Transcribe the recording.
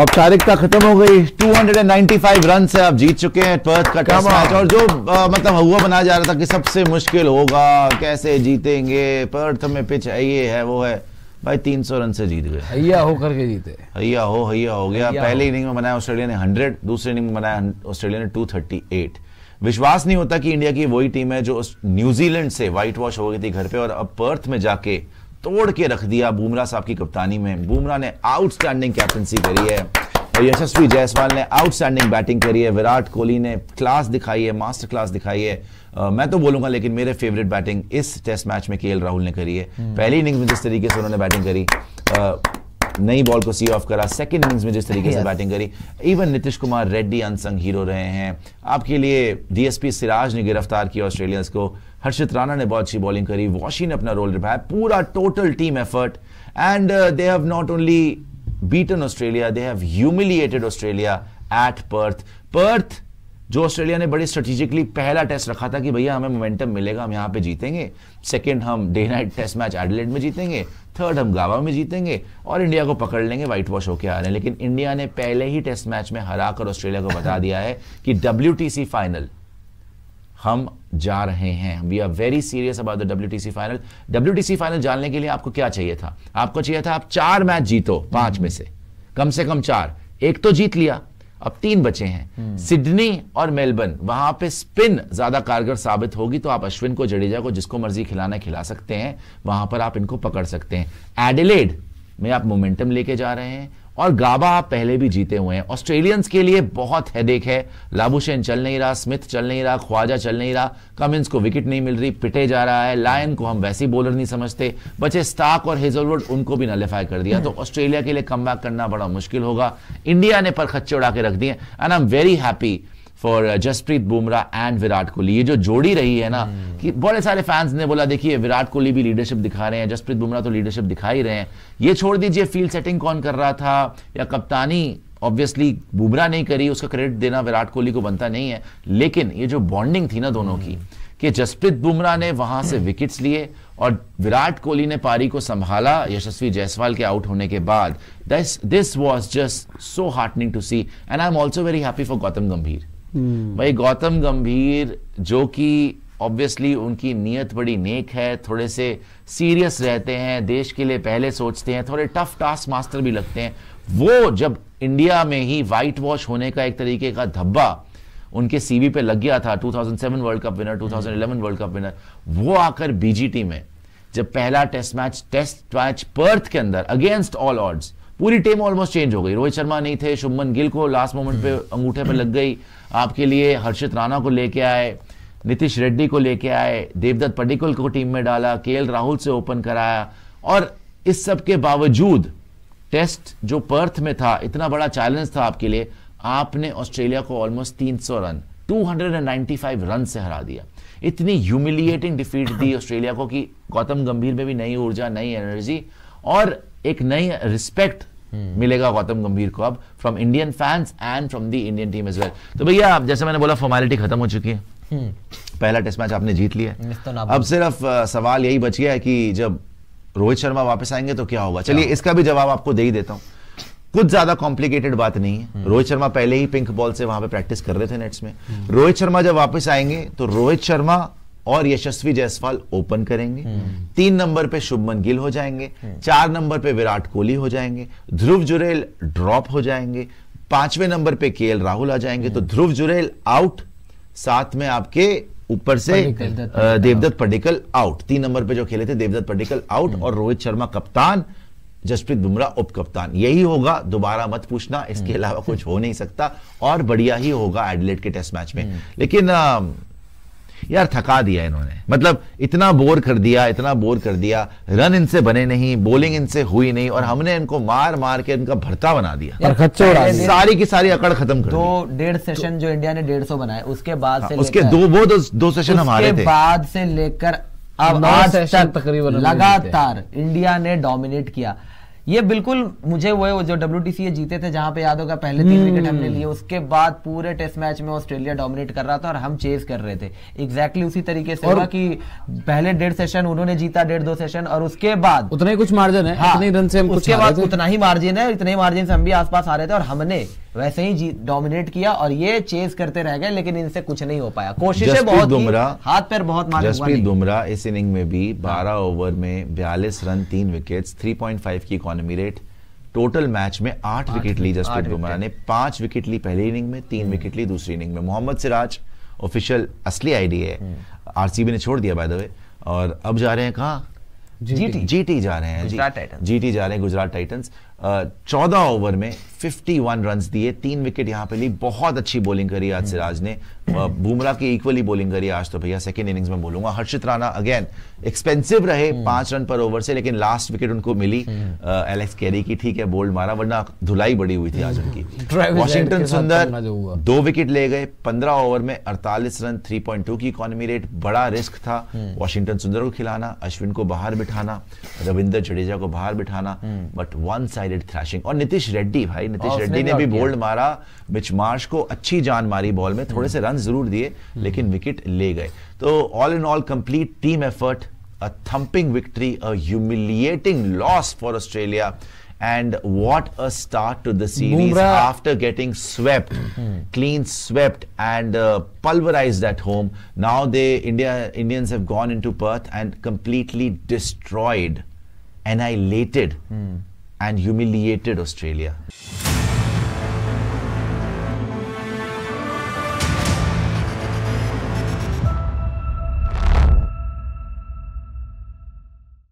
औपचारिकता तो खत्म हो गई 295 रन से आप जीत चुके हैं पर्थ का टेस्ट मैच और जो आ, मतलब हुआ बनाया जा रहा था कि सबसे मुश्किल होगा कैसे जीतेंगे पर्थ में पिच है ये है वो है भाई 300 रन से जीत गए हैया हो करके जीते हैया हो हैया हो गया पहले इनिंग में बनाया ऑस्ट्रेलिया ने 100 दूसरे इनिंग में बनाया ऑस्ट्रेलिया ने 238 विश्वास नहीं होता कि इंडिया की वही टीम है जो न्यूजीलैंड से व्हाइट वॉश हो गई थी घर पे और अब पर्थ में जाके तोड़ के रख दिया बुमराह साहब की कप्तानी में बुमराह ने आउटस्टैंडिंग कैप्टनसी करी है और यशस्वी जायसवाल ने आउटस्टैंडिंग बैटिंग करी है विराट कोहली ने क्लास दिखाई है मास्टर क्लास दिखाई है आ, मैं तो बोलूंगा लेकिन मेरे फेवरेट बैटिंग इस टेस्ट मैच में के राहुल ने करी है हम्म। पहली इनिंग्स में जिस तरीके से उन्होंने बैटिंग करी आ, नई बॉल को सी ऑफ करा सेकंड इनिंग्स में जिस तरीके से बैटिंग करी even Nitish Kumar Reddy unsung hero रहे हैं आपके लिए डीएसपी सिराज ने गिरफ्तार किया ऑस्ट्रेलियंस को हर्षित राणा ने बहुत अच्छी बॉलिंग करी वॉशी ने अपना रोल निभाया पूरा total team effort and they have not only beaten Australia they have humiliated Australia at Perth Perth जो ऑस्ट्रेलिया ने बड़े स्ट्रेटेजिकली पहला टेस्ट रखा था कि भैया हमें मोमेंटम मिलेगा हम यहाँ पे जीतेंगे सेकंड हम day night test match Adelaide में जीतेंगे थर्ड हम गावा में जीतेंगे और इंडिया को पकड़ लेंगे व्हाइट वॉश होकर आ रहे हैं लेकिन इंडिया ने पहले ही टेस्ट मैच में हरा कर ऑस्ट्रेलिया को बता दिया है कि डब्ल्यू फाइनल हम जा रहे हैं we are very serious about the W final W final जानने के लिए आपको क्या चाहिए था आपको चाहिए था आप चार मैच जीतो पांच में से कम से कम चार एक तो जीत लिया अब तीन बचे हैं हम्म। सिडनी और मेलबर्न वहां पे स्पिन ज्यादा कारगर साबित होगी तो आप अश्विन को जडेजा को जिसको मर्जी खिलाना खिला सकते हैं वहां पर आप इनको पकड़ सकते हैं एडिलेड में आप मोमेंटम लेके जा रहे हैं और गाबा आप पहले भी जीते हुए हैं ऑस्ट्रेलियंस के लिए बहुत हेडेक है लाबुशेन चल नहीं रहा स्मिथ चल नहीं रहा ख्वाजा चल नहीं रहा कमिंस को विकेट नहीं मिल रही पिटे जा रहा है लायन को हम वैसे बॉलर नहीं समझते बचे स्टाक और हेजलवुड उनको भी नलिफाई कर दिया तो ऑस्ट्रेलिया के लिए कम करना बड़ा मुश्किल होगा इंडिया ने पर खच्चे उड़ा के रख दिए and I am very happy for Jasprit Bumrah and Virat Kohli ये जो जोड़ी रही है ना hmm. कि बड़े सारे फैंस ने बोला देखिए विराट कोहली भी लीडरशिप दिखा रहे हैं जसप्रीत बुमराह तो लीडरशिप दिखा ही रहे हैं ये छोड़ दीजिए फील्ड सेटिंग कौन कर रहा था या कप्तानी ऑब्वियसली बुमराह नहीं करी उसका क्रेडिट देना विराट कोहली को बनता नहीं है लेकिन ये जो बॉन्डिंग थी ना दोनों hmm. की कि जसप्रीत बुमराह ने वहां से विकेट्स hmm. लिए और विराट कोहली ने पारी को संभाला यशस्वी जायसवाल के आउट होने के बाद this was just so heartening to see and I am also very happy for Gautam Gambhir Hmm. भाई गौतम गंभीर जो कि ऑब्वियसली उनकी नीयत बड़ी नेक है थोड़े से सीरियस रहते हैं देश के लिए पहले सोचते हैं थोड़े टफ टास्क मास्टर भी लगते हैं वो जब इंडिया में ही वाइट वॉश होने का एक तरीके का धब्बा उनके सीवी पे लग गया था 2007 world cup winner 2011 world cup winner वो आकर बीजीटी में जब पहला test match test match Perth के अंदर अगेंस्ट ऑल ऑर्ड्स पूरी टीम ऑलमोस्ट चेंज हो गई रोहित शर्मा नहीं थे शुभमन गिल को लास्ट मोमेंट पे हम्म। अंगूठे पे लग गई आपके लिए हर्षित राणा को लेके आए नीतीश रेड्डी को लेके आए देवदत्त पडिकल को टीम में डाला के राहुल से ओपन कराया और इस सब के बावजूद टेस्ट जो पर्थ में था इतना बड़ा चैलेंज था आपके लिए आपने ऑस्ट्रेलिया को ऑलमोस्ट 300 रन 295 रन से हरा दिया इतनी ह्यूमिलिएटिंग डिफीट दी ऑस्ट्रेलिया को कि गौतम गंभीर में भी नई ऊर्जा नई एनर्जी और एक नई रिस्पेक्ट Hmm. मिलेगा गौतम गंभीर को अब from Indian fans and from the Indian team is well तो भैया जैसे मैंने बोला फॉर्मेलिटी खत्म हो चुकी है hmm. पहला टेस्ट मैच आपने जीत लिया तो अब सिर्फ सवाल यही बच गया है कि जब रोहित शर्मा वापस आएंगे तो क्या होगा चलिए इसका भी जवाब आपको दे ही देता हूं कुछ ज्यादा कॉम्प्लिकेटेड बात नहीं है hmm. रोहित शर्मा पहले ही पिंक बॉल से वहां पे प्रैक्टिस कर रहे थे नेट्स में रोहित शर्मा जब वापस आएंगे तो रोहित शर्मा और यशस्वी जायसवाल ओपन करेंगे हम्म। तीन नंबर पे शुभमन गिल हो जाएंगे हम्म। चार नंबर पे विराट कोहली हो जाएंगे ध्रुव जुरेल ड्रॉप हो जाएंगे पांचवें नंबर पे केएल राहुल आ जाएंगे तो हम्म। ध्रुव जुरेल आउट साथ में आपके ऊपर से देवदत्त पडिकल आउट तीन नंबर पे जो खेले थे देवदत्त पडिकल आउट और रोहित शर्मा कप्तान जसप्रीत बुमराह उप कप्तान यही होगा दोबारा मत पूछना इसके अलावा कुछ हो नहीं सकता और बढ़िया ही होगा एडलेट के टेस्ट मैच में लेकिन यार थका दिया इन्होंने मतलब इतना बोर कर दिया इतना बोर कर दिया रन इनसे बने नहीं बॉलिंग इनसे हुई नहीं और हमने इनको मार मार के इनका भरता बना दिया सारी की सारी अकड़ खत्म कर दो डेढ़ सेशन जो इंडिया ने डेढ़ सौ बनाए उसके बाद हाँ, से उसके दो वो दो सेशन हमारे बाद से लेकर अब आज तक तकरीबन लगातार इंडिया ने डोमिनेट किया ये बिल्कुल मुझे वो जो डब्ल्यू जीते थे जहां पे याद होगा पहले तीन विकेट हमने हम्म। लिए उसके बाद पूरे टेस्ट मैच में ऑस्ट्रेलिया डोमिनेट कर रहा था और हम चेज कर रहे थे एग्जैक्टली exactly उसी तरीके से हुआ कि पहले डेढ़ सेशन उन्होंने जीता डेढ़ दो सेशन और उसके बाद उतना ही कुछ मार्जिन है हाँ, रन से हम उसके बाद उतना ही मार्जिन है इतने मार्जिन से हम भी आसपास आ रहे थे और हमने वैसे ही डोमिनेट किया और ये चेज करते रह गए लेकिन इनसे कुछ नहीं हो पाया कोशिशें बहुत दुमरा हाथ पैर बहुत मार जसप्रीत दुमरा इस इनिंग में भी 12 हाँ। ओवर में 42 रन तीन विकेट्स 3.5 की इकोनॉमी रेट टोटल मैच में आठ विकेट ली जसप्रीत बुमराह ने पांच विकेट ली पहली इनिंग में तीन विकेट हम्म। ली दूसरी इनिंग में मोहम्मद सिराज ऑफिशियल असली आईडी है आरसीबी हम्म। ने छोड़ दिया बाय द वे और अब जा रहे हैं कहा जीटी जीटी जा रहे हैं जीटी जा रहे हैं गुजरात टाइटंस चौदह ओवर में 51 रन दिए तीन विकेट यहाँ पे ली बहुत अच्छी बॉलिंग करी आज हम्म। सिराज ने बुमराह की इक्वली बॉलिंग करी आज तो भैया सेकेंड इनिंग्स में बोलूंगा हर्षित राणा अगेन एक्सपेंसिव रहे हम्म। पांच रन पर ओवर से लेकिन लास्ट विकेट उनको मिली एलेक्स हम्म। कैरी की ठीक है बोल्ड मारा वरना धुलाई बड़ी हुई थी आज उनकी वॉशिंगटन सुंदर दो विकेट ले गए पंद्रह ओवर में अड़तालीस रन थ्री की इकोनॉमी रेट बड़ा रिस्क था वॉशिंगटन सुंदर को खिलाना अश्विन को बाहर बिठाना रविंदर जडेजा को बाहर बिठाना but one side sided thrashing और नीतीश रेड्डी भाई नीतीश रेड्डी ने भी बोल्ड मारा मिच मार्श को अच्छी जान मारी बॉल में थोड़े हम्म। से रन जरूर दिए हम्म। लेकिन विकेट ले गए तो all in all complete team effort a thumping victory a humiliating loss for Australia and what a start to the series after getting swept clean swept and pulverise at home now they India Indians have gone in to Perth and completely destroyed annihilated and humiliated Australia.